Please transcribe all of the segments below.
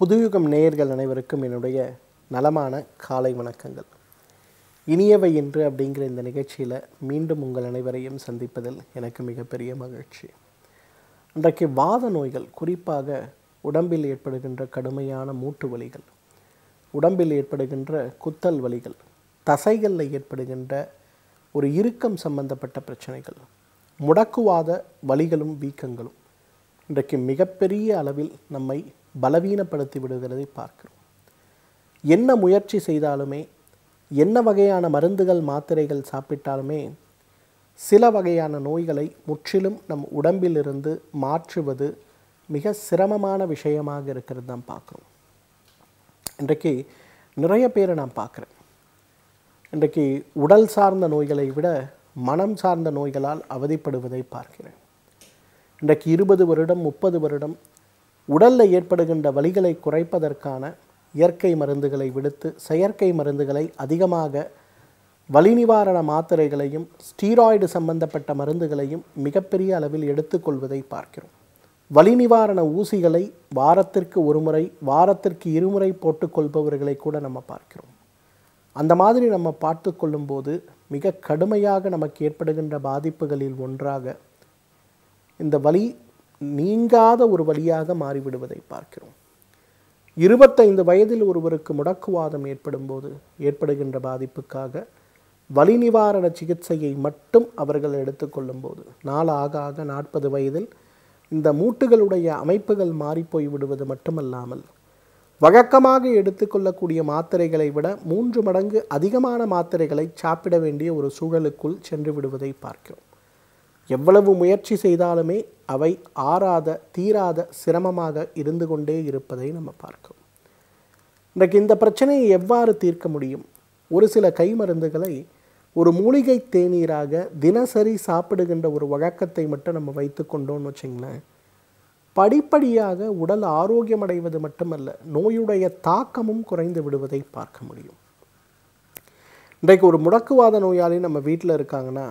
புதுயுகம் நேயர்கள் அனைவருக்கும் என்னுடைய நலமான காலை வணக்கங்கள் இனியவை என்று அப்படிங்கிற இந்த நிகழ்ச்சியில் மீண்டும் உங்கள் அனைவரையும் சந்திப்பதில் எனக்கு மிகப்பெரிய மகிழ்ச்சி இன்றைக்கு வாத நோய்கள் குறிப்பாக உடம்பில் ஏற்படுகின்ற கடுமையான மூட்டு வலிகள் உடம்பில் ஏற்படுகின்ற குத்தல் வலிகள் தசைகளில் ஏற்படுகின்ற ஒரு இறுக்கம் சம்பந்தப்பட்ட பிரச்சனைகள் முடக்குவாத வலிகளும் வீக்கங்களும் இன்றைக்கு மிகப்பெரிய அளவில் நம்மை பலவீனப்படுத்தி விடுகிறதை பார்க்கிறோம் என்ன முயற்சி செய்தாலுமே என்ன வகையான மருந்துகள் மாத்திரைகள் சாப்பிட்டாலுமே சில வகையான நோய்களை முற்றிலும் நம் உடம்பிலிருந்து மாற்றுவது மிக சிரமமான விஷயமாக இருக்கிறது தான் பார்க்குறோம் இன்றைக்கு நிறைய பேரை நான் பார்க்குறேன் இன்றைக்கு உடல் சார்ந்த நோய்களை விட மனம் சார்ந்த நோய்களால் அவதிப்படுவதை பார்க்கிறேன் இன்றைக்கு இருபது வருடம் முப்பது வருடம் உடலில் ஏற்படுகின்ற வலிகளை குறைப்பதற்கான இயற்கை மருந்துகளை விடுத்து செயற்கை மருந்துகளை அதிகமாக வலி நிவாரண மாத்திரைகளையும் ஸ்டீராய்டு சம்பந்தப்பட்ட மருந்துகளையும் மிகப்பெரிய அளவில் எடுத்துக்கொள்வதை பார்க்கிறோம் வலி நிவாரண ஊசிகளை வாரத்திற்கு ஒரு முறை வாரத்திற்கு இருமுறை போட்டுக்கொள்பவர்களை கூட நம்ம பார்க்கிறோம் அந்த மாதிரி நம்ம பார்த்து கொள்ளும்போது மிக கடுமையாக நமக்கு ஏற்படுகின்ற பாதிப்புகளில் ஒன்றாக இந்த வலி நீங்காத ஒரு வழியாக மாறிவிடுவதை பார்க்கிறோம் இருபத்தைந்து வயதில் ஒருவருக்கு முடக்குவாதம் ஏற்படும்போது ஏற்படுகின்ற பாதிப்புக்காக வலி நிவாரண சிகிச்சையை மட்டும் அவர்கள் எடுத்துக்கொள்ளும்போது நாளாக ஆக நாற்பது வயதில் இந்த மூட்டுகளுடைய அமைப்புகள் மாறிப்போய் விடுவது மட்டுமல்லாமல் வழக்கமாக எடுத்துக்கொள்ளக்கூடிய மாத்திரைகளை விட மூன்று மடங்கு அதிகமான மாத்திரைகளை சாப்பிட வேண்டிய ஒரு சூழலுக்குள் சென்று விடுவதை பார்க்கிறோம் எவ்வளவு முயற்சி செய்தாலுமே அவை ஆறாத தீராத சிரமமாக இருந்து கொண்டே இருப்பதை நம்ம பார்க்கும் இன்றைக்கு இந்த பிரச்சனையை எவ்வாறு தீர்க்க முடியும் ஒரு சில கை மருந்துகளை ஒரு மூலிகை தேநீராக தினசரி சாப்பிடுகின்ற ஒரு வழக்கத்தை மட்டும் நம்ம வைத்து கொண்டோம்னு வச்சிங்களேன் படிப்படியாக உடல் ஆரோக்கியமடைவது மட்டுமல்ல நோயுடைய தாக்கமும் குறைந்து விடுவதை பார்க்க முடியும் இன்றைக்கு ஒரு முடக்குவாத நோயாளி நம்ம வீட்டில் இருக்காங்கன்னா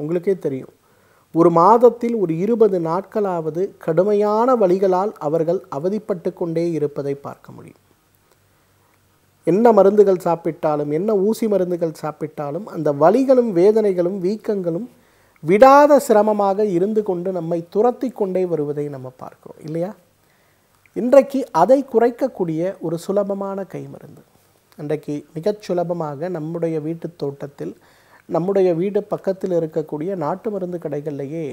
உங்களுக்கே தெரியும் ஒரு மாதத்தில் ஒரு இருபது நாட்களாவது கடுமையான வழிகளால் அவர்கள் அவதிப்பட்டு கொண்டே இருப்பதை பார்க்க முடியும் என்ன மருந்துகள் சாப்பிட்டாலும் என்ன ஊசி மருந்துகள் சாப்பிட்டாலும் அந்த வழிகளும் வேதனைகளும் வீக்கங்களும் விடாத சிரமமாக இருந்து கொண்டு நம்மை துரத்தி கொண்டே வருவதை நம்ம பார்க்கிறோம் இல்லையா இன்றைக்கு அதை குறைக்கக்கூடிய ஒரு சுலபமான கை மருந்து இன்றைக்கு மிகச் சுலபமாக நம்முடைய வீட்டு தோட்டத்தில் நம்முடைய வீடு பக்கத்தில் இருக்கக்கூடிய நாட்டு மருந்து கடைகள்லேயே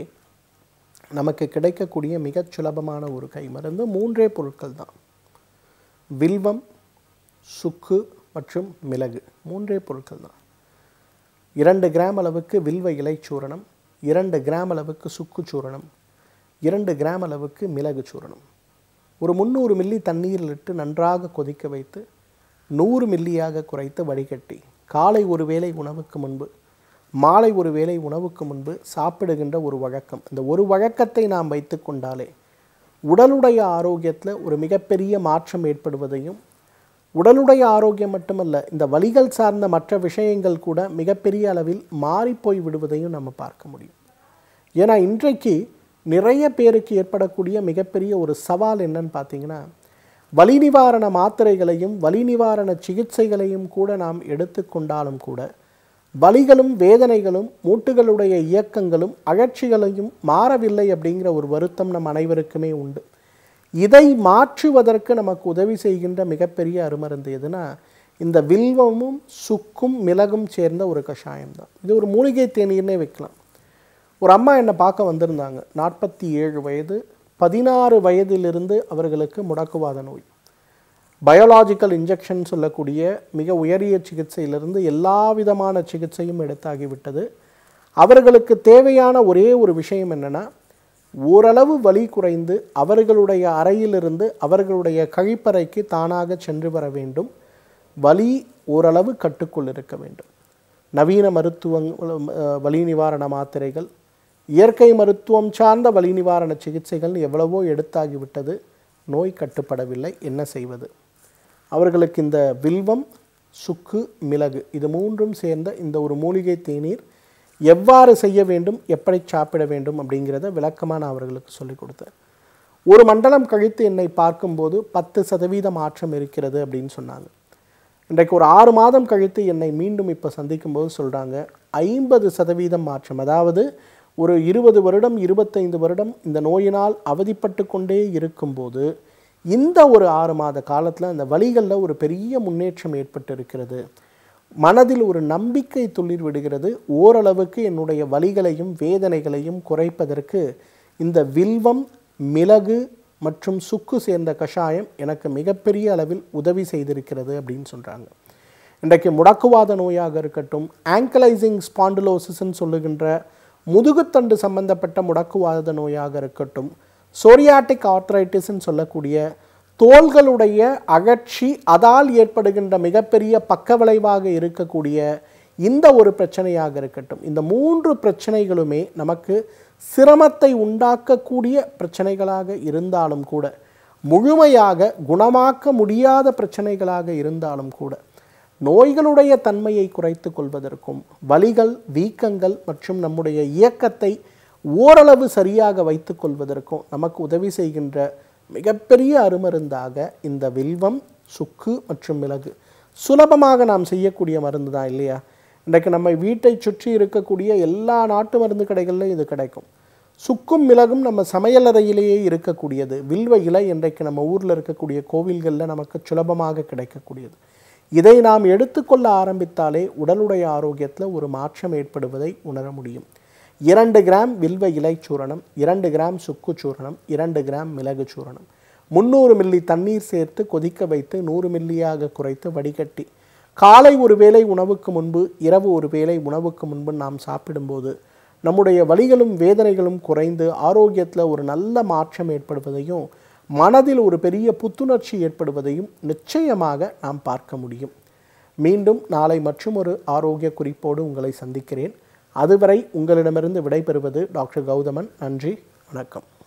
நமக்கு கிடைக்கக்கூடிய மிகச் சுலபமான ஒரு கை மருந்து மூன்றே பொருட்கள் தான் வில்வம் சுக்கு மற்றும் மிளகு மூன்றே பொருட்கள் தான் இரண்டு கிராம் அளவுக்கு வில்வ இலை சூரணம் இரண்டு கிராம் அளவுக்கு சுக்கு சூரணம் இரண்டு கிராம் அளவுக்கு மிளகு சூரணம் ஒரு முந்நூறு மில்லி தண்ணீரில் இட்டு நன்றாக கொதிக்க வைத்து நூறு மில்லியாக குறைத்து வடிகட்டி காலை ஒரு வேளை உணவுக்கு முன்பு மாலை ஒரு வேளை உணவுக்கு முன்பு சாப்பிடுகின்ற ஒரு வழக்கம் இந்த ஒரு வழக்கத்தை நாம் வைத்து கொண்டாலே உடலுடைய ஆரோக்கியத்தில் ஒரு மிகப்பெரிய மாற்றம் ஏற்படுவதையும் உடலுடைய ஆரோக்கியம் மட்டுமல்ல இந்த வழிகள் சார்ந்த மற்ற விஷயங்கள் கூட மிகப்பெரிய அளவில் மாறிப்போய் விடுவதையும் நம்ம பார்க்க முடியும் ஏன்னா இன்றைக்கு நிறைய பேருக்கு ஏற்படக்கூடிய மிகப்பெரிய ஒரு சவால் என்னன்னு பார்த்தீங்கன்னா வலி நிவாரண மாத்திரைகளையும் வலி நிவாரண சிகிச்சைகளையும் கூட நாம் எடுத்துக்கொண்டாலும் கூட வலிகளும் வேதனைகளும் மூட்டுகளுடைய இயக்கங்களும் அழற்சிகளையும் மாறவில்லை அப்படிங்கிற ஒரு வருத்தம் நம் அனைவருக்குமே உண்டு இதை மாற்றுவதற்கு நமக்கு உதவி செய்கின்ற மிகப்பெரிய அருமருந்து எதுனா இந்த வில்வமும் சுக்கும் மிளகும் சேர்ந்த ஒரு கஷாயம்தான் இது ஒரு மூலிகை தேநீர்னே வைக்கலாம் ஒரு அம்மா என்னை பார்க்க வந்திருந்தாங்க நாற்பத்தி ஏழு வயது பதினாறு வயதிலிருந்து அவர்களுக்கு முடக்குவாத நோய் பயோலாஜிக்கல் இன்ஜெக்ஷன் சொல்லக்கூடிய மிக உயரிய சிகிச்சையிலிருந்து எல்லா விதமான சிகிச்சையும் எடுத்தாகிவிட்டது அவர்களுக்கு தேவையான ஒரே ஒரு விஷயம் என்னென்னா ஓரளவு வலி குறைந்து அவர்களுடைய அறையிலிருந்து அவர்களுடைய கழிப்பறைக்கு தானாக சென்று வர வேண்டும் வலி ஓரளவு கட்டுக்குள் இருக்க வேண்டும் நவீன மருத்துவ வலி நிவாரண மாத்திரைகள் இயற்கை மருத்துவம் சார்ந்த வலி நிவாரண சிகிச்சைகள் எவ்வளவோ எடுத்தாகிவிட்டது நோய் கட்டுப்படவில்லை என்ன செய்வது அவர்களுக்கு இந்த வில்வம் சுக்கு மிளகு இது மூன்றும் சேர்ந்த இந்த ஒரு மூலிகை தேநீர் எவ்வாறு செய்ய வேண்டும் எப்படி சாப்பிட வேண்டும் அப்படிங்கிறத விளக்கமாக நான் அவர்களுக்கு சொல்லிக் கொடுத்தேன் ஒரு மண்டலம் கழித்து என்னை பார்க்கும்போது பத்து சதவீதம் மாற்றம் இருக்கிறது அப்படின்னு சொன்னாங்க இன்றைக்கு ஒரு ஆறு மாதம் கழித்து என்னை மீண்டும் இப்போ சந்திக்கும்போது சொல்கிறாங்க ஐம்பது சதவீதம் மாற்றம் அதாவது ஒரு இருபது வருடம் இருபத்தைந்து வருடம் இந்த நோயினால் அவதிப்பட்டு கொண்டே இருக்கும்போது இந்த ஒரு ஆறு மாத காலத்தில் அந்த வழிகளில் ஒரு பெரிய முன்னேற்றம் ஏற்பட்டு இருக்கிறது மனதில் ஒரு நம்பிக்கை துளிர் விடுகிறது ஓரளவுக்கு என்னுடைய வழிகளையும் வேதனைகளையும் குறைப்பதற்கு இந்த வில்வம் மிளகு மற்றும் சுக்கு சேர்ந்த கஷாயம் எனக்கு மிகப்பெரிய அளவில் உதவி செய்திருக்கிறது அப்படின்னு சொல்கிறாங்க இன்றைக்கு முடக்குவாத நோயாக இருக்கட்டும் ஆங்கலைசிங் ஸ்பாண்டிலோசிஸ்ன்னு சொல்லுகின்ற முதுகுத்தண்டு சம்பந்தப்பட்ட முடக்குவாத நோயாக இருக்கட்டும் சோரியாட்டிக் ஆர்த்ரைட்டிஸ்ன்னு சொல்லக்கூடிய தோள்களுடைய அகற்றி அதால் ஏற்படுகின்ற மிகப்பெரிய பக்கவிளைவாக இருக்கக்கூடிய இந்த ஒரு பிரச்சனையாக இருக்கட்டும் இந்த மூன்று பிரச்சனைகளுமே நமக்கு சிரமத்தை உண்டாக்கக்கூடிய பிரச்சனைகளாக இருந்தாலும் கூட முழுமையாக குணமாக்க முடியாத பிரச்சனைகளாக இருந்தாலும் கூட நோய்களுடைய தன்மையை குறைத்து கொள்வதற்கும் வலிகள் வீக்கங்கள் மற்றும் நம்முடைய இயக்கத்தை ஓரளவு சரியாக வைத்துக்கொள்வதற்கும் நமக்கு உதவி செய்கின்ற மிகப்பெரிய அருமருந்தாக இந்த வில்வம் சுக்கு மற்றும் மிளகு சுலபமாக நாம் செய்யக்கூடிய மருந்து தான் இல்லையா இன்றைக்கு நம்ம வீட்டை சுற்றி இருக்கக்கூடிய எல்லா நாட்டு மருந்து கடைகளிலும் இது கிடைக்கும் சுக்கும் மிளகும் நம்ம சமையலறையிலேயே இருக்கக்கூடியது வில்வ இலை இன்றைக்கு நம்ம ஊரில் இருக்கக்கூடிய கோவில்களில் நமக்கு சுலபமாக கிடைக்கக்கூடியது இதை நாம் எடுத்துக்கொள்ள ஆரம்பித்தாலே உடலுடைய ஆரோக்கியத்தில் ஒரு மாற்றம் ஏற்படுவதை உணர முடியும் இரண்டு கிராம் வில்வ இலை சூரணம் இரண்டு கிராம் சுக்கு சூரணம் இரண்டு கிராம் மிளகு சூரணம் முந்நூறு மில்லி தண்ணீர் சேர்த்து கொதிக்க வைத்து நூறு மில்லியாக குறைத்து வடிகட்டி காலை ஒரு வேளை உணவுக்கு முன்பு இரவு ஒரு வேளை உணவுக்கு முன்பு நாம் சாப்பிடும்போது நம்முடைய வழிகளும் வேதனைகளும் குறைந்து ஆரோக்கியத்தில் ஒரு நல்ல மாற்றம் ஏற்படுவதையும் மனதில் ஒரு பெரிய புத்துணர்ச்சி ஏற்படுவதையும் நிச்சயமாக நாம் பார்க்க முடியும் மீண்டும் நாளை மற்றும் ஒரு ஆரோக்கிய குறிப்போடு உங்களை சந்திக்கிறேன் அதுவரை உங்களிடமிருந்து விடைபெறுவது டாக்டர் கௌதமன் நன்றி வணக்கம்